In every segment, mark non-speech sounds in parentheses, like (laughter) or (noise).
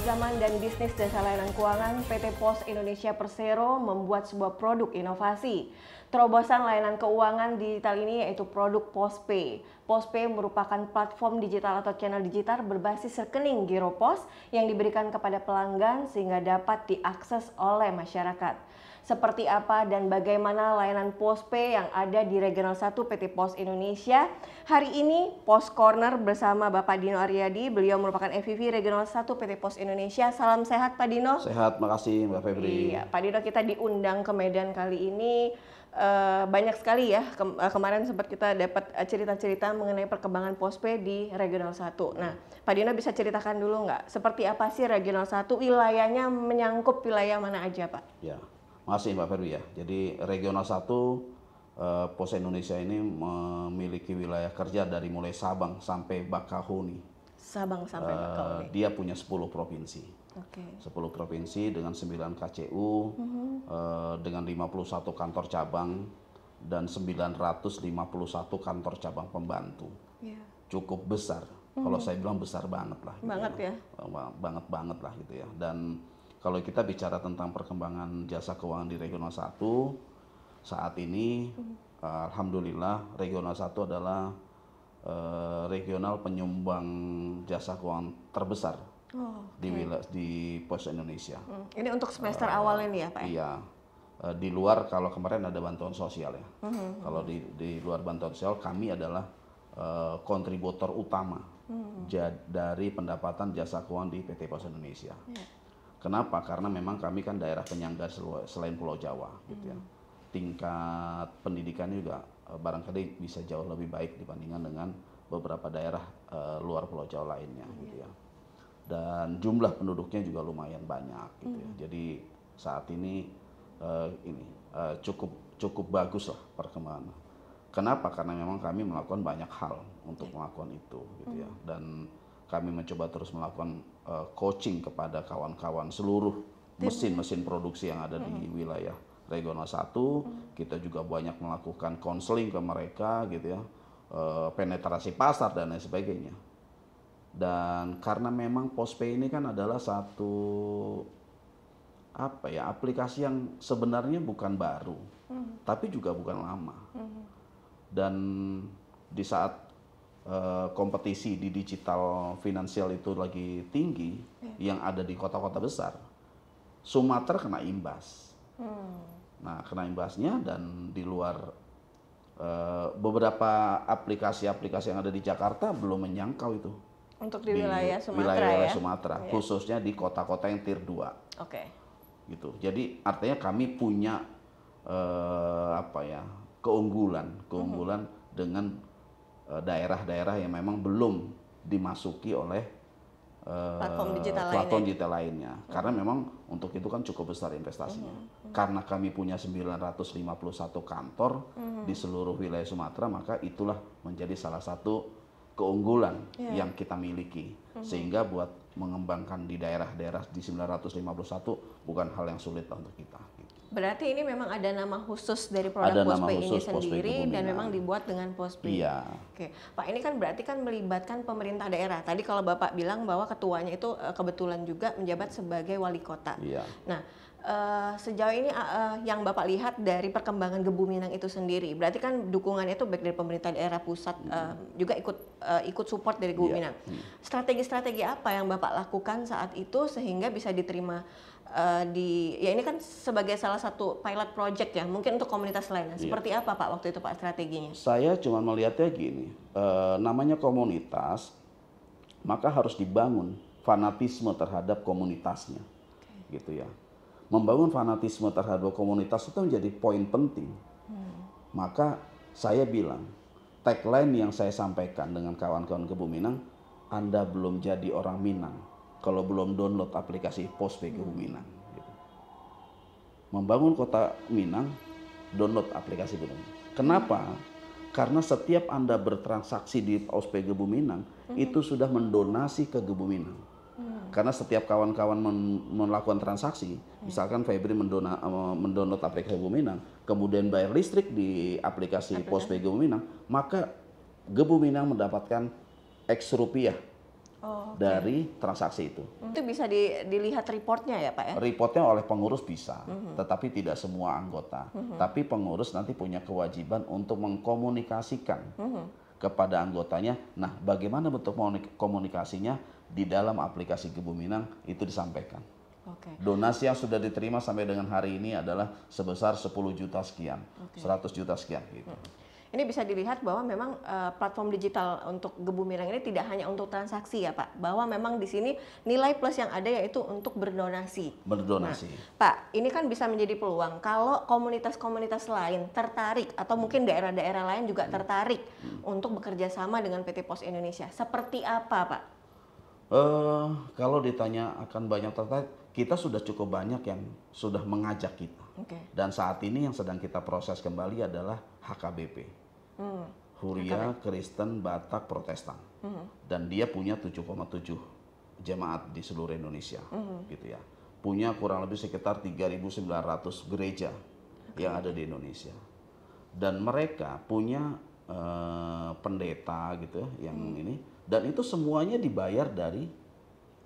Zaman dan Bisnis Jasa Layanan Keuangan PT Pos Indonesia Persero membuat sebuah produk inovasi. Terobosan layanan keuangan digital ini yaitu produk PosPay. PosPay merupakan platform digital atau channel digital berbasis rekening Giro Pos yang diberikan kepada pelanggan sehingga dapat diakses oleh masyarakat seperti apa dan bagaimana layanan POSPE yang ada di Regional 1 PT POS Indonesia. Hari ini POS Corner bersama Bapak Dino Aryadi, beliau merupakan FVV Regional 1 PT POS Indonesia. Salam sehat Pak Dino. Sehat, makasih Mbak Febri. Iya, Pak Dino kita diundang ke Medan kali ini. Uh, banyak sekali ya ke eh, kemarin sempat kita dapat eh, cerita-cerita mengenai perkembangan POSPE di Regional 1. Nah, Pak Dino bisa ceritakan dulu nggak seperti apa sih Regional 1 wilayahnya menyangkup wilayah mana aja Pak? Ya, masih Pak Ferwi ya. Jadi regional 1 eh, Pos Indonesia ini memiliki wilayah kerja dari mulai Sabang sampai Bakahuni. Sabang sampai eh, Bakahuni. Eh, dia punya 10 provinsi. Okay. 10 provinsi dengan 9 KCU, uh -huh. eh, dengan 51 kantor cabang dan 951 kantor cabang pembantu. Yeah. Cukup besar. Kalau mhm. saya bilang besar banget lah. Gitu banget ya. ya. Banget banget lah gitu ya. Dan kalau kita bicara tentang perkembangan jasa keuangan di Regional 1, saat ini mm-hmm. eh, alhamdulillah Regional 1 adalah uh, regional penyumbang jasa keuangan terbesar oh, okay. di wilayah di Pos Indonesia. Hmm. Ini untuk semester uh, eh, awal ini ya, Pak? Ya? Iya. Uh, di luar kalau kemarin ada bantuan sosial ya. Hmm. Kalau di di luar bantuan sosial kami adalah kontributor utama hmm. dari pendapatan jasa keuangan di PT Pos Indonesia. Yeah. Kenapa? Karena memang kami kan daerah penyangga selain Pulau Jawa, gitu ya. Hmm. Tingkat pendidikannya juga eh, barangkali bisa jauh lebih baik dibandingkan dengan beberapa daerah e, luar Pulau Jawa lainnya, iya. gitu ya. Dan jumlah penduduknya juga lumayan banyak, gitu ya. Hmm. Jadi saat ini e, ini e, cukup cukup bagus lah perkembangan. Kenapa? Karena memang kami melakukan banyak hal untuk iya. melakukan itu, gitu ya. Hmm. Dan kami mencoba terus melakukan uh, coaching kepada kawan-kawan seluruh mesin-mesin produksi yang ada di wilayah regional 1. Kita juga banyak melakukan konseling ke mereka gitu ya, uh, penetrasi pasar dan lain sebagainya. Dan karena memang pospe ini kan adalah satu apa ya aplikasi yang sebenarnya bukan baru, mm -hmm. tapi juga bukan lama. Mm -hmm. Dan di saat Eh, kompetisi di digital finansial itu lagi tinggi iya. yang ada di kota-kota besar, Sumatera kena imbas. Hmm. Nah, kena imbasnya dan di luar uh, beberapa aplikasi-aplikasi yang ada di Jakarta belum menyangkau itu. Untuk di, di wilayah Sumatera wilayah, ya? Sumatera, yeah. khususnya di kota-kota yang tier 2. Oke. Okay. Gitu. Jadi artinya kami punya uh, apa ya? keunggulan, keunggulan -hmm. dengan Eh, daerah-daerah yang memang belum dimasuki oleh eh, platform digital, platform lainnya. digital lainnya. Karena memang untuk itu kan cukup besar investasinya. Hmm. Hmm. Karena kami punya 951 kantor hmm. di seluruh wilayah Sumatera, maka itulah menjadi salah satu keunggulan yeah. yang kita miliki. Hmm. Sehingga buat mengembangkan di daerah-daerah di 951 bukan hal yang sulit untuk kita. Berarti ini memang ada nama khusus dari produk ada Postpay ini sendiri dan memang dibuat dengan Postpay. Iya. Oke, Pak ini kan berarti kan melibatkan pemerintah daerah. Tadi kalau Bapak bilang bahwa ketuanya itu eh, kebetulan juga menjabat sebagai wali kota. Iya. Nah, Uh, sejauh ini uh, yang Bapak lihat dari perkembangan Gebu Minang itu sendiri, berarti kan dukungannya itu baik dari pemerintah daerah pusat hmm. juga ikut uh, ikut support dari Gebu yeah. Minang. Hmm. Strategi-strategi hmm. apa yang Bapak lakukan saat itu sehingga bisa diterima Eh, di ya ini kan sebagai salah satu pilot project ya mungkin untuk komunitas lain. Nah, iya. Seperti apa Pak waktu itu Pak strateginya? Saya cuma melihatnya gini, uh, namanya komunitas maka harus dibangun fanatisme terhadap komunitasnya, okay. gitu ya. Membangun fanatisme terhadap komunitas itu menjadi poin penting. Hmm. Maka saya bilang tagline yang saya sampaikan dengan kawan-kawan kebuminang Anda belum jadi orang Minang kalau belum download aplikasi Pos PGU Minang. Membangun kota Minang, download aplikasi itu. Kenapa? Karena setiap Anda bertransaksi di Pos PGU Minang, -hmm. itu sudah mendonasi ke Gebu Minang. Mm. Karena setiap kawan-kawan melakukan transaksi, mm. misalkan Febri mendona eh, mendownload aplikasi Gebu Minang, kemudian bayar listrik di aplikasi Pos PGU Minang, maka Gebu Minang mendapatkan X rupiah Oh, okay. dari transaksi itu. Itu bisa di, dilihat reportnya ya Pak ya? Reportnya oleh pengurus bisa, mm-hmm. tetapi tidak semua anggota. Mm-hmm. Tapi pengurus nanti punya kewajiban untuk mengkomunikasikan mm-hmm. kepada anggotanya. Nah, bagaimana bentuk komunikasinya di dalam aplikasi Kebuminang itu disampaikan. Okay. Donasi yang sudah diterima sampai dengan hari ini adalah sebesar 10 juta sekian, okay. 100 juta sekian gitu. Mm-hmm. Ini bisa dilihat bahwa memang uh, platform digital untuk Gebu Mirang ini tidak hanya untuk transaksi ya Pak, bahwa memang di sini nilai plus yang ada yaitu untuk berdonasi. Berdonasi. Nah, Pak, ini kan bisa menjadi peluang kalau komunitas-komunitas lain tertarik atau mungkin daerah-daerah lain juga hmm. tertarik hmm. untuk bekerja sama dengan PT Pos Indonesia. Seperti apa Pak? Uh, kalau ditanya akan banyak tertarik, kita sudah cukup banyak yang sudah mengajak kita. Okay. Dan saat ini yang sedang kita proses kembali adalah HKBP hmm. Huria, Kristen, Batak, Protestan. Hmm. Dan dia punya 7,7 jemaat di seluruh Indonesia, hmm. gitu ya. Punya kurang lebih sekitar 3.900 gereja okay. yang ada di Indonesia. Dan mereka punya uh, pendeta gitu ya, yang hmm. ini dan itu semuanya dibayar dari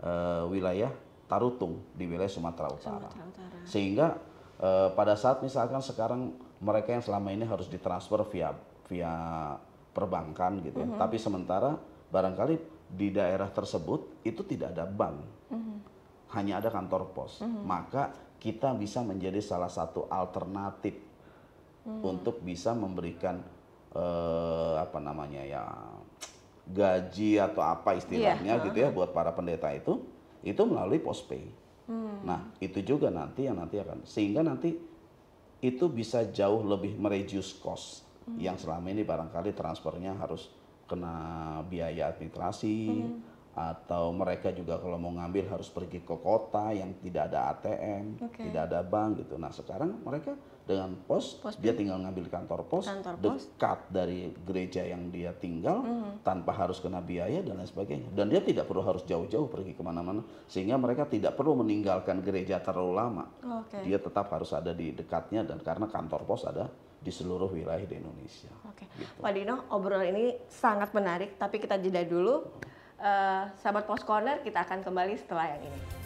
uh, wilayah Tarutung di wilayah Sumatera Utara. Sumatera Utara. Sehingga uh, pada saat misalkan sekarang mereka yang selama ini harus ditransfer via via perbankan gitu ya. Mm -hmm. Tapi sementara barangkali di daerah tersebut itu tidak ada bank. Mm -hmm. Hanya ada kantor pos. Mm -hmm. Maka kita bisa menjadi salah satu alternatif mm -hmm. untuk bisa memberikan eh, apa namanya ya gaji atau apa istilahnya yeah. gitu ya buat para pendeta itu itu melalui pospay. Hmm. Nah itu juga nanti yang nanti akan sehingga nanti itu bisa jauh lebih mereduce cost hmm. yang selama ini barangkali transfernya harus kena biaya administrasi hmm. atau mereka juga kalau mau ngambil harus pergi ke kota yang tidak ada ATM, okay. tidak ada bank gitu. Nah sekarang mereka dengan pos, pos dia tinggal ngambil kantor pos, kantor pos dekat dari gereja yang dia tinggal mm. tanpa harus kena biaya dan lain sebagainya dan dia tidak perlu harus jauh-jauh pergi kemana-mana sehingga mereka tidak perlu meninggalkan gereja terlalu lama okay. dia tetap harus ada di dekatnya dan karena kantor pos ada di seluruh wilayah di Indonesia. Oke, gitu. Pak Dino, obrolan ini sangat menarik, tapi kita jeda dulu. Uh, sahabat Post Corner, kita akan kembali setelah yang ini.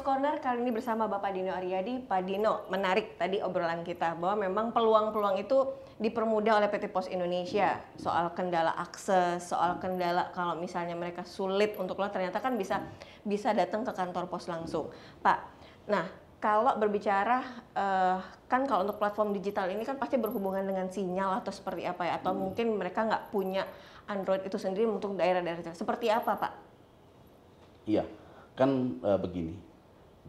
Fokus Corner kali ini bersama Bapak Dino Aryadi. Pak Dino, menarik tadi obrolan kita bahwa memang peluang-peluang itu dipermudah oleh PT Pos Indonesia. Soal kendala akses, soal kendala kalau misalnya mereka sulit untuk lo ternyata kan bisa bisa datang ke kantor pos langsung. Pak, nah kalau berbicara eh, kan kalau untuk platform digital ini kan pasti berhubungan dengan sinyal atau seperti apa ya atau hmm. mungkin mereka nggak punya Android itu sendiri untuk daerah-daerah seperti apa pak? Iya kan e, begini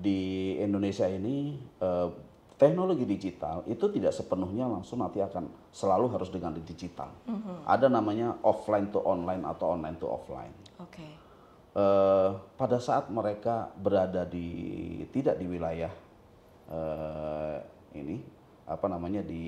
di Indonesia ini eh, teknologi digital itu tidak sepenuhnya langsung nanti akan selalu harus dengan digital. Mm -hmm. Ada namanya offline to online atau online to offline. Oke. Okay. Eh, pada saat mereka berada di tidak di wilayah eh, ini apa namanya di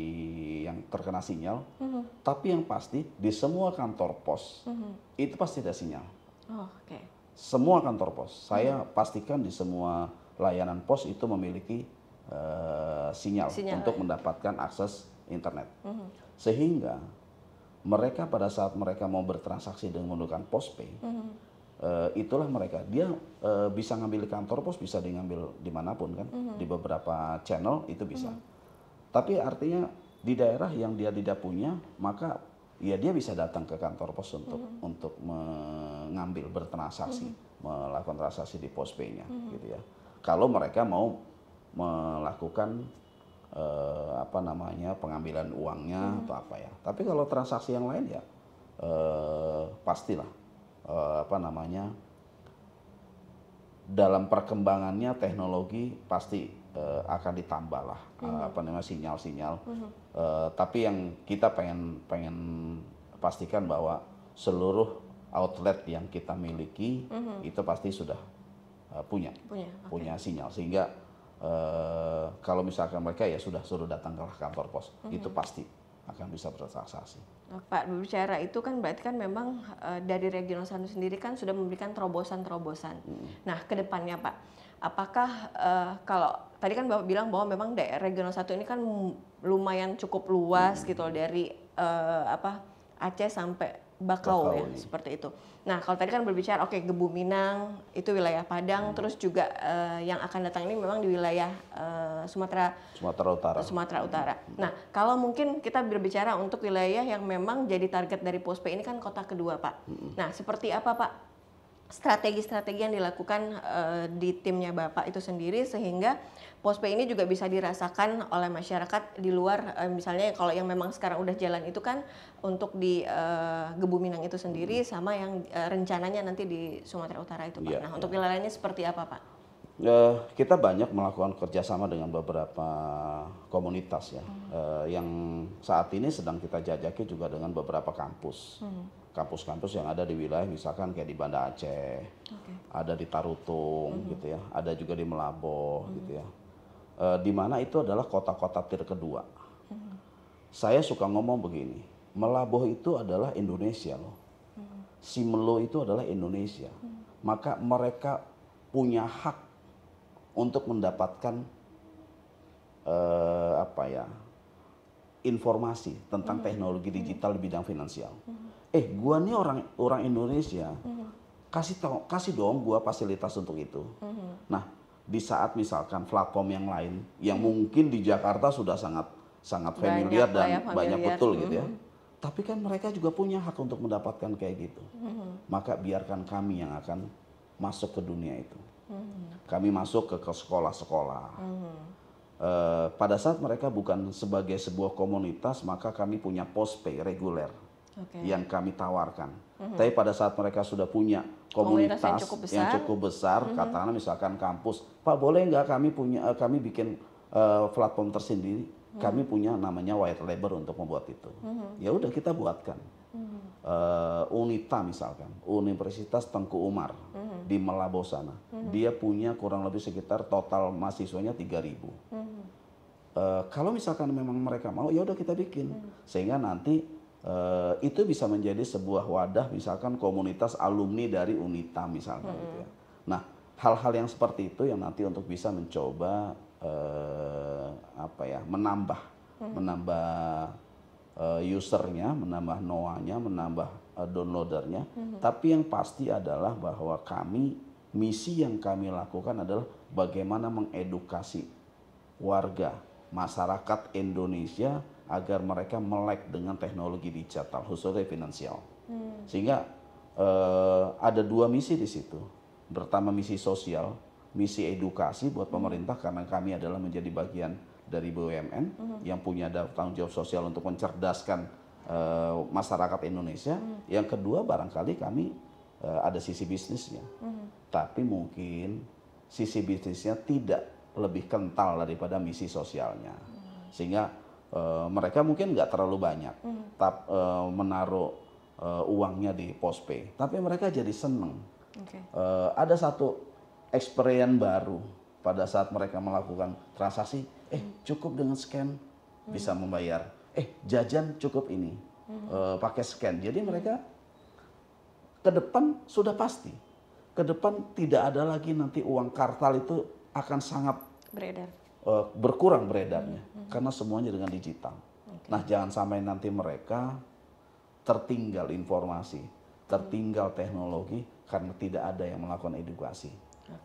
yang terkena sinyal, mm -hmm. tapi yang pasti di semua kantor pos mm -hmm. itu pasti ada sinyal. Oh, Oke. Okay. Semua kantor pos, saya pastikan di semua layanan pos itu memiliki uh, sinyal, sinyal untuk mendapatkan akses internet. Mm -hmm. Sehingga mereka pada saat mereka mau bertransaksi dengan menggunakan pospay, mm -hmm. uh, eh, itulah mereka. Dia uh, bisa ngambil kantor pos, bisa diambil dimanapun kan, mm -hmm. di beberapa channel itu bisa. Mm -hmm. Tapi artinya di daerah yang dia tidak punya, maka ya dia bisa datang ke kantor pos untuk mm -hmm. untuk mengambil bertransaksi, mm -hmm. melakukan transaksi di pospay-nya mm -hmm. gitu ya kalau mereka mau melakukan eh, apa namanya pengambilan uangnya hmm. atau apa ya. Tapi kalau transaksi yang lain ya eh, pastilah eh, apa namanya dalam perkembangannya teknologi pasti eh, akan ditambah lah eh, hmm. apa namanya sinyal-sinyal. Hmm. Eh, tapi yang kita pengen pengen pastikan bahwa seluruh outlet yang kita miliki hmm. itu pasti sudah Eh, punya punya, okay. punya sinyal sehingga uh, kalau misalkan mereka ya sudah suruh datang ke kantor pos mm -hmm. itu pasti akan bisa bertransaksi. Nah, Pak berbicara itu kan berarti kan memang e, dari regional satu sendiri kan sudah memberikan terobosan-terobosan. Hmm. Nah kedepannya Pak, apakah e, kalau tadi kan Bapak bilang bahwa memang daerah regional satu ini kan lumayan cukup luas hmm. gitu dari e, apa Aceh sampai Bakau, Bakau ya, ini. Iya. seperti itu. Nah, kalau tadi kan berbicara, oke, okay, Gebu Minang itu wilayah Padang, hmm. terus juga uh, yang akan datang ini memang di wilayah uh, Sumatera Sumatera Utara. Sumatera hmm. Utara. Hmm. Nah, kalau mungkin kita berbicara untuk wilayah yang memang jadi target dari POSPE ini kan kota kedua, Pak. Hmm. Nah, seperti apa, Pak? strategi-strategi yang dilakukan uh, di timnya Bapak itu sendiri sehingga POSPE ini juga bisa dirasakan oleh masyarakat di luar uh, misalnya kalau yang memang sekarang udah jalan itu kan untuk di uh, Minang itu sendiri hmm. sama yang uh, rencananya nanti di Sumatera Utara itu Pak. Ya, nah, ya. untuk iya. wilayahnya seperti apa Pak? Eh, kita banyak melakukan kerjasama dengan beberapa komunitas ya, hmm. uh, yang saat ini sedang kita jajaki juga dengan beberapa kampus, hmm. kampus-kampus yang ada di wilayah misalkan kayak di Banda Aceh, okay. ada di Tarutung hmm. gitu ya, ada juga di Melabo hmm. gitu ya, uh, di mana itu adalah kota-kota tier kedua. Hmm. Saya suka ngomong begini, Melabo itu adalah Indonesia loh, hmm. Simelo itu adalah Indonesia, hmm. maka mereka punya hak untuk mendapatkan uh, apa ya informasi tentang mm-hmm. teknologi hmm. digital di bidang finansial. Mm-hmm. Eh, gua nih orang orang Indonesia, mm-hmm. kasih tau, kasih dong gua fasilitas untuk itu. Mm-hmm. Nah, di saat misalkan platform yang lain yang mm-hmm. mungkin di Jakarta sudah sangat sangat familiar banyak, dan banyak, familiar. Ya, banyak betul mm-hmm. gitu ya. Hmm. Tapi kan mereka juga punya hak untuk mendapatkan kayak gitu. Mm-hmm. Maka biarkan kami yang akan masuk ke dunia itu kami masuk ke sekolah-sekolah. Uh, pada saat mereka bukan sebagai sebuah komunitas, maka kami punya pos reguler okay. yang kami tawarkan. Hmm. Tapi pada saat mereka sudah punya komunitas, komunitas yang cukup besar, yang cukup besar hmm. katakanlah misalkan kampus, Pak boleh nggak kami punya eh, kami bikin uh, platform tersendiri? Hmm. Kami punya namanya white labor untuk membuat itu. Hmm. Ya udah kita buatkan uh, UNITA misalkan, Universitas Tengku Umar hmm. di Melabo sana. Hmm. Dia punya kurang lebih sekitar total mahasiswanya 3000. Hmm. Uh, kalau misalkan memang mereka mau, ya udah kita bikin. Hmm. Sehingga nanti uh, itu bisa menjadi sebuah wadah misalkan komunitas alumni dari UNITA misalkan hmm. gitu ya. Mm-hmm. Nah, hal-hal yang seperti itu yang nanti untuk bisa mencoba uh, apa ya, menambah mm-hmm. menambah uh, usernya, menambah noanya, menambah uh, downloadernya. Mm-hmm. Tapi yang pasti adalah bahwa kami misi yang kami lakukan adalah bagaimana mengedukasi warga masyarakat Indonesia agar mereka melek dengan teknologi digital khususnya finansial. Hmm. Sehingga uh, ada dua misi di situ. Pertama misi sosial, misi edukasi buat hmm. pemerintah karena kami adalah menjadi bagian dari BUMN hmm. yang punya tanggung jawab sosial untuk mencerdaskan uh, masyarakat Indonesia. Hmm. Yang kedua barangkali kami uh, ada sisi bisnisnya, hmm. tapi mungkin sisi bisnisnya tidak lebih kental daripada misi sosialnya, hmm. sehingga uh, mereka mungkin nggak terlalu banyak hmm. tap, uh, menaruh uh, uangnya di pospe, tapi mereka jadi seneng. Okay. Uh, ada satu experience baru pada saat mereka melakukan transaksi, eh cukup dengan scan bisa membayar, eh jajan cukup ini eh, pakai scan. Jadi mereka ke depan sudah pasti, ke depan tidak ada lagi nanti uang kartal itu akan sangat beredar, e, berkurang beredarnya hmm. karena semuanya dengan digital. Okay. Nah jangan sampai nanti mereka tertinggal informasi, tertinggal teknologi karena tidak ada yang melakukan edukasi.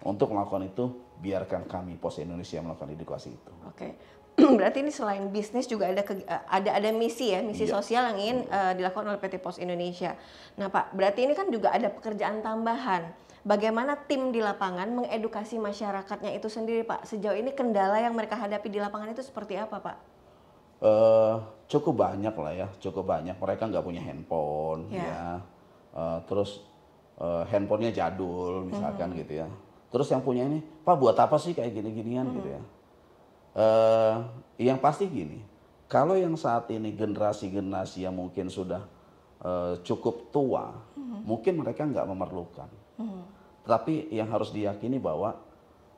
Untuk melakukan itu, biarkan kami Pos Indonesia melakukan edukasi itu. Oke. (clears throat) Berarti ini selain bisnis juga ada ke, eh, ada ada misi ya, misi iya. sosial yang ingin uh, dilakukan oleh PT Pos Indonesia. Nah, Pak, berarti ini kan juga ada pekerjaan tambahan. Bagaimana tim di lapangan mengedukasi masyarakatnya itu sendiri, Pak? Sejauh ini kendala yang mereka hadapi di lapangan itu seperti apa, Pak? Uh, cukup banyak lah ya, cukup banyak. Mereka nggak punya handphone, yeah. ya. Uh, terus uh, handphonenya jadul, misalkan mm -hmm. gitu ya Terus yang punya ini, Pak buat apa sih kayak gini-ginian hmm. gitu ya? Uh, yang pasti gini, kalau yang saat ini generasi-generasi yang mungkin sudah uh, cukup tua, hmm. mungkin mereka nggak memerlukan. Hmm. Tapi yang harus diyakini bahwa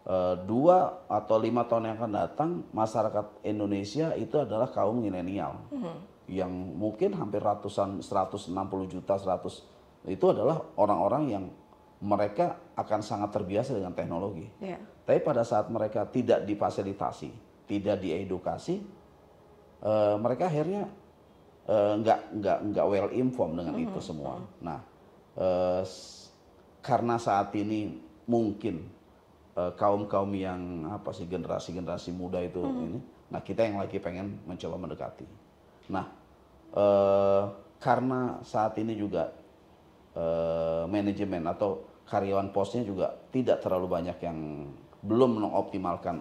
uh, dua atau lima tahun yang akan datang, masyarakat Indonesia itu adalah kaum milenial. Hmm. Yang mungkin hampir ratusan, 160 juta, 100 itu adalah orang-orang yang mereka akan sangat terbiasa dengan teknologi. Yeah. Tapi pada saat mereka tidak difasilitasi, tidak diedukasi, uh, mereka akhirnya uh, nggak nggak nggak well informed dengan mm -hmm. itu semua. Nah, uh, karena saat ini mungkin uh, kaum kaum yang apa sih generasi generasi muda itu mm -hmm. ini, nah kita yang lagi pengen mencoba mendekati. Nah, uh, karena saat ini juga uh, manajemen atau karyawan posnya juga tidak terlalu banyak yang belum mengoptimalkan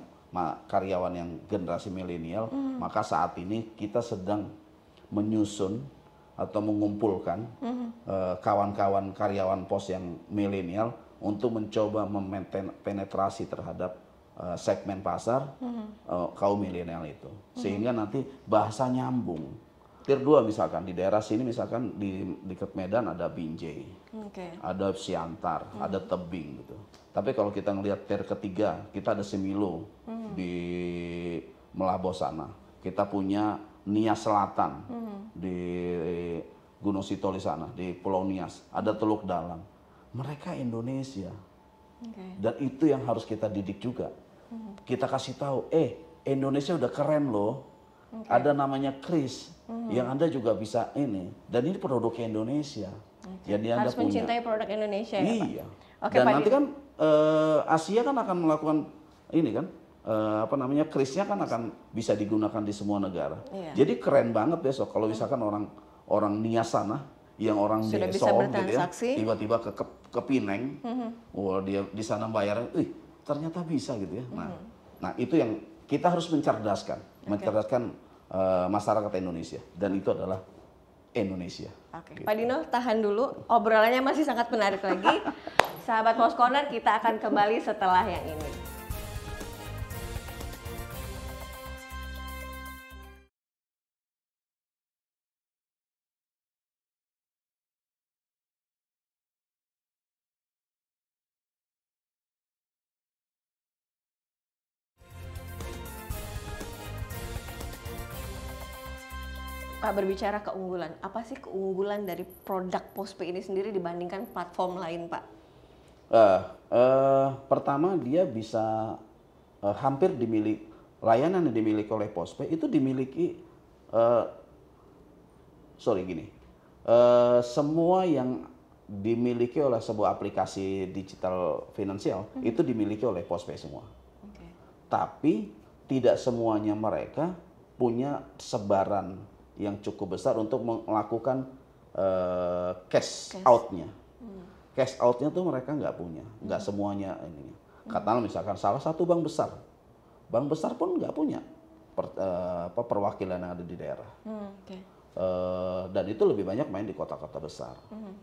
karyawan yang generasi milenial, mm. maka saat ini kita sedang menyusun atau mengumpulkan hmm. eh, kawan-kawan mm. uh, karyawan pos yang milenial untuk mencoba penetrasi terhadap uh, segmen pasar mm. uh, kaum milenial itu, hmm. sehingga nanti bahasa nyambung Tier 2 misalkan di daerah sini misalkan di dekat Medan ada Binjai, okay. ada Siantar, hmm. ada Tebing gitu. Tapi kalau kita ngelihat tier ketiga, kita ada Semilo hmm. di Melabo sana. Kita punya Nias Selatan hmm. di Gunung Sitoli sana, di Pulau Nias, ada Teluk Dalam. Mereka Indonesia. Okay. Dan itu yang harus kita didik juga. Hmm. Kita kasih tahu, eh Indonesia udah keren loh. Okay. Ada namanya Kris hmm. yang anda juga bisa ini dan ini produk Indonesia okay. yang harus anda punya. mencintai produk Indonesia ya, iya. ya iya okay, dan Pak nanti Didi. kan uh, Asia kan akan melakukan ini kan uh, apa namanya krisnya kan akan bisa digunakan di semua negara iya. jadi keren banget besok kalau misalkan hmm. orang orang nias sana yang orang Sudah gitu ya tiba-tiba ke, ke ke Pineng, mm-hmm. wah dia di sana bayar, eh ternyata bisa gitu ya. Nah, mm-hmm. nah itu yang kita harus mencerdaskan, okay. mencerdaskan Eh, masyarakat Indonesia dan itu adalah Indonesia. Oke. Gitu. Pak Dino tahan dulu obrolannya masih sangat menarik lagi. (laughs) Sahabat Post kita akan kembali setelah yang ini. Pak berbicara keunggulan, apa sih keunggulan dari produk pospe ini sendiri dibandingkan platform lain, Pak? Uh, uh, pertama dia bisa uh, hampir dimiliki layanan yang dimiliki oleh pospe itu dimiliki uh, sorry gini uh, semua yang dimiliki oleh sebuah aplikasi digital finansial hmm. itu dimiliki oleh Postpay semua. Okay. Tapi tidak semuanya mereka punya sebaran yang cukup besar untuk melakukan uh, cash, cash. out-nya. Hmm. Cash out-nya tuh mereka nggak punya, nggak hmm. semuanya ini. Hmm. Katakanlah misalkan salah satu bank besar, bank besar pun nggak punya per, uh, apa, perwakilan yang ada di daerah. Hmm, okay. uh, eh, dan itu lebih banyak main di kota-kota besar. Hmm.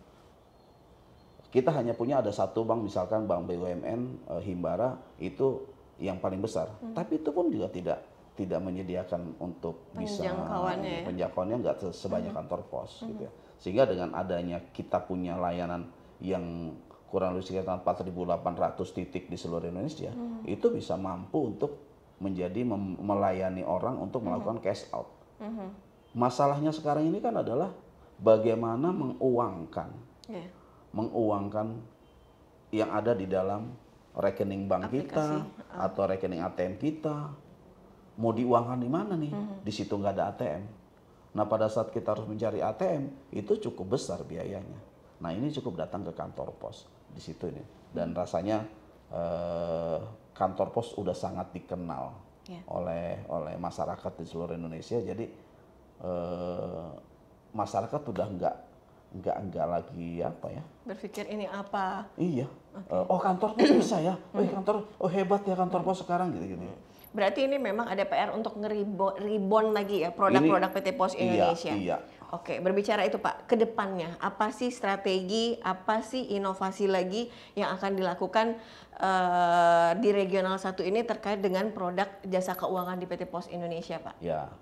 Kita hanya punya ada satu bank, misalkan bank BUMN Himbara itu yang paling besar, hmm. tapi itu pun juga tidak tidak menyediakan untuk bisa penjangkauannya, ya. penjangkauannya nggak sebanyak mm -hmm. kantor pos mm -hmm. gitu mm-hmm. ya. Sehingga dengan adanya kita punya layanan yang kurang lebih sekitar 4.800 titik di seluruh Indonesia, mm -hmm. itu bisa mampu untuk menjadi melayani orang untuk mm-hmm. melakukan mm -hmm. cash out. Mm -hmm. Masalahnya sekarang ini kan adalah bagaimana menguangkan, yeah. menguangkan yang ada di dalam rekening bank Aplikasi. kita oh. atau rekening ATM kita mau diuangkan di mana nih? Hmm. Di situ nggak ada ATM. Nah pada saat kita harus mencari ATM itu cukup besar biayanya. Nah ini cukup datang ke kantor pos di situ ini dan hmm. rasanya eh, kantor pos udah sangat dikenal yeah. oleh oleh masyarakat di seluruh Indonesia. Jadi eh, masyarakat udah nggak nggak nggak lagi apa ya? Berpikir ini apa? Iya. Okay. Eh, oh kantor pos (clears throat) bisa ya? Oh kantor, oh hebat ya kantor pos sekarang gitu-gitu. Hmm. Berarti ini memang ada PR untuk ngeribon lagi ya produk-produk PT Pos iya, Indonesia. Iya, iya. Oke, berbicara itu Pak, ke depannya apa sih strategi, apa sih inovasi lagi yang akan dilakukan uh, di regional satu ini terkait dengan produk jasa keuangan di PT Pos Indonesia, Pak? Ya,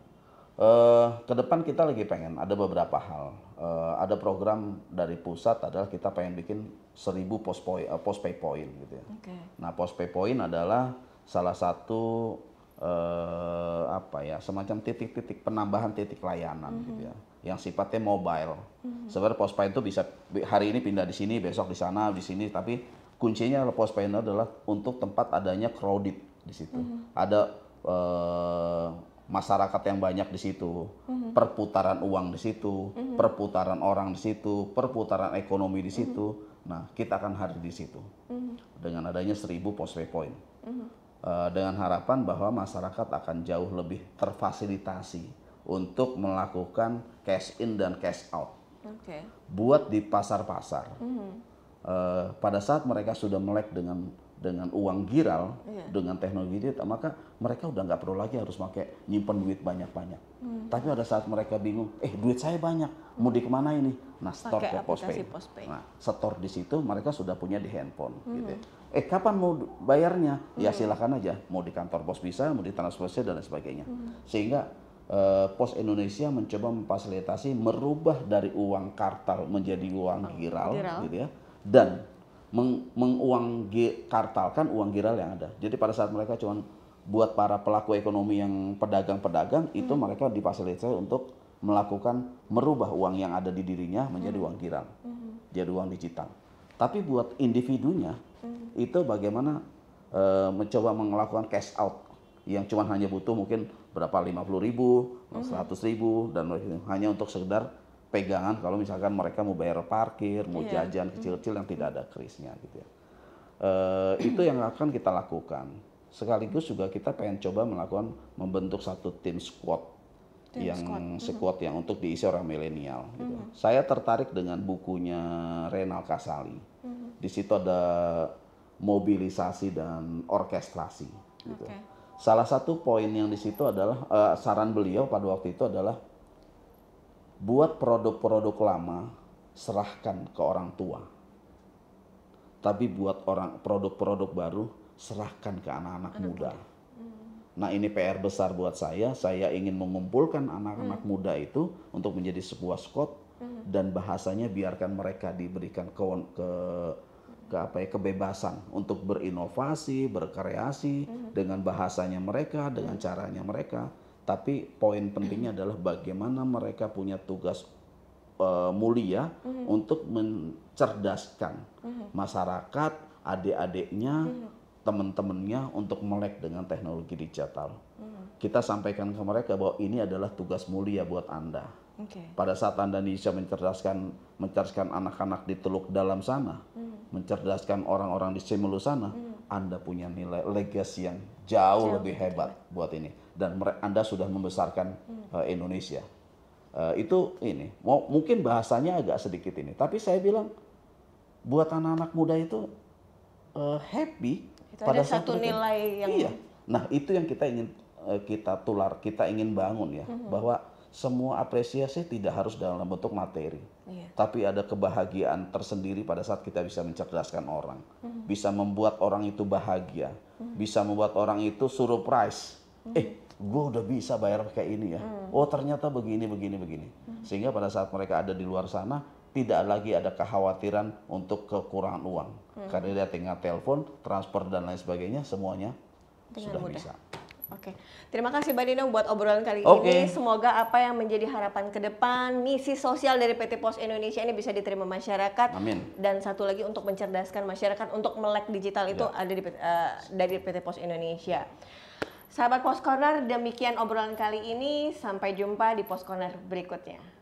uh, ke depan kita lagi pengen ada beberapa hal. Uh, ada program dari pusat adalah kita pengen bikin seribu pos, pos pay point gitu ya. Okay. Nah, pos pay point adalah salah satu eh, apa ya semacam titik-titik penambahan titik layanan mm -hmm. gitu ya yang sifatnya mobile. Mm -hmm. Sebenarnya pospain itu bisa hari ini pindah di sini, besok di sana, di sini, tapi kuncinya itu adalah untuk tempat adanya crowded di situ. Mm -hmm. Ada eh, masyarakat yang banyak di situ, mm -hmm. perputaran uang di situ, mm -hmm. perputaran orang di situ, perputaran ekonomi di situ. Mm -hmm. Nah, kita akan hadir di situ mm -hmm. dengan adanya seribu pospain point. Mm -hmm Eh, dengan harapan bahwa masyarakat akan jauh lebih terfasilitasi untuk melakukan cash in dan cash out. Okay. Buat di pasar-pasar. Mm -hmm. uh, pada saat mereka sudah melek dengan dengan uang giral, yeah. dengan teknologi itu maka mereka udah nggak perlu lagi harus pakai nyimpen duit banyak-banyak. Mm. Tapi pada saat mereka bingung, eh duit saya banyak, mau mm. di kemana ini? Nah, store ke postpay. Nah, store di situ mereka sudah punya di handphone, mm. gitu. Ya mm-hmm eh kapan mau bayarnya? Ya hmm. silahkan aja, mau di kantor pos bisa, mau di tanah transfer dan lain sebagainya. Hmm. Sehingga eh, Pos Indonesia mencoba memfasilitasi merubah dari uang kartal menjadi uang oh, giral, giral. gitu ya. Dan meng menguang kartalkan uang giral yang ada. Jadi pada saat mereka cuman buat para pelaku ekonomi yang pedagang-pedagang hmm. itu mereka dipasilitasi untuk melakukan merubah uang yang ada di dirinya menjadi hmm. uang giral hmm. jadi uang digital. Tapi buat individunya itu bagaimana e, mencoba melakukan cash out yang cuma hanya butuh mungkin berapa puluh ribu, hmm. 100 ribu dan hanya untuk sekedar pegangan kalau misalkan mereka mau bayar parkir, mau yeah. jajan kecil-kecil yang tidak ada krisnya gitu ya. E, itu yang akan kita lakukan. Sekaligus juga kita pengen coba melakukan membentuk satu tim squad Team yang squad, mhm. squad yang untuk diisi orang milenial. Mm -hmm. Saya tertarik dengan bukunya Renal Kasali. Mm -hmm di situ ada mobilisasi dan orkestrasi. Gitu. Okay. Salah satu poin yang di situ adalah uh, saran beliau pada waktu itu adalah buat produk-produk lama serahkan ke orang tua. Tapi buat orang produk-produk baru serahkan ke anak-anak muda. Hmm. Nah, ini PR besar buat saya. Saya ingin mengumpulkan anak-anak hmm. muda itu untuk menjadi sebuah skot hmm. dan bahasanya biarkan mereka diberikan ke, ke ke apa ya kebebasan untuk berinovasi, berkreasi mm-hmm. dengan bahasanya mereka, dengan caranya mereka. Tapi poin pentingnya adalah bagaimana mereka punya tugas uh, mulia mm-hmm. untuk mencerdaskan mm-hmm. masyarakat, adik-adiknya, mm-hmm. teman-temannya untuk melek dengan teknologi digital. Mm-hmm. Kita sampaikan ke mereka bahwa ini adalah tugas mulia buat Anda. Okay. Pada saat Anda bisa mencerdaskan mencerdaskan anak-anak di Teluk dalam sana. Mm-hmm mencerdaskan orang-orang di Simelu sana, hmm. Anda punya nilai legacy yang jauh, jauh lebih hebat betul. buat ini dan Anda sudah membesarkan hmm. uh, Indonesia. Uh, itu ini mau mungkin bahasanya agak sedikit ini, tapi saya bilang buat anak-anak muda itu uh, happy itu pada ada satu nilai yang Iya. Nah, itu yang kita ingin uh, kita tular, kita ingin bangun ya, hmm. bahwa semua apresiasi tidak harus dalam bentuk materi, iya. tapi ada kebahagiaan tersendiri pada saat kita bisa mencerdaskan orang, mm-hmm. bisa membuat orang itu bahagia, mm-hmm. bisa membuat orang itu surprise. Mm-hmm. Eh, gue udah bisa bayar pakai ini ya. Mm-hmm. Oh ternyata begini, begini, begini. Mm-hmm. Sehingga pada saat mereka ada di luar sana, tidak lagi ada kekhawatiran untuk kekurangan uang, mm-hmm. karena dia tinggal telepon, transfer dan lain sebagainya, semuanya Dengan sudah mudah. bisa. Oke, terima kasih Mbak Dina buat obrolan kali okay. ini. Semoga apa yang menjadi harapan ke depan, misi sosial dari PT Pos Indonesia ini bisa diterima masyarakat. Amin. Dan satu lagi untuk mencerdaskan masyarakat untuk melek digital itu ya. ada di, uh, dari PT Pos Indonesia. Sahabat Pos Corner, demikian obrolan kali ini. Sampai jumpa di Pos Corner berikutnya.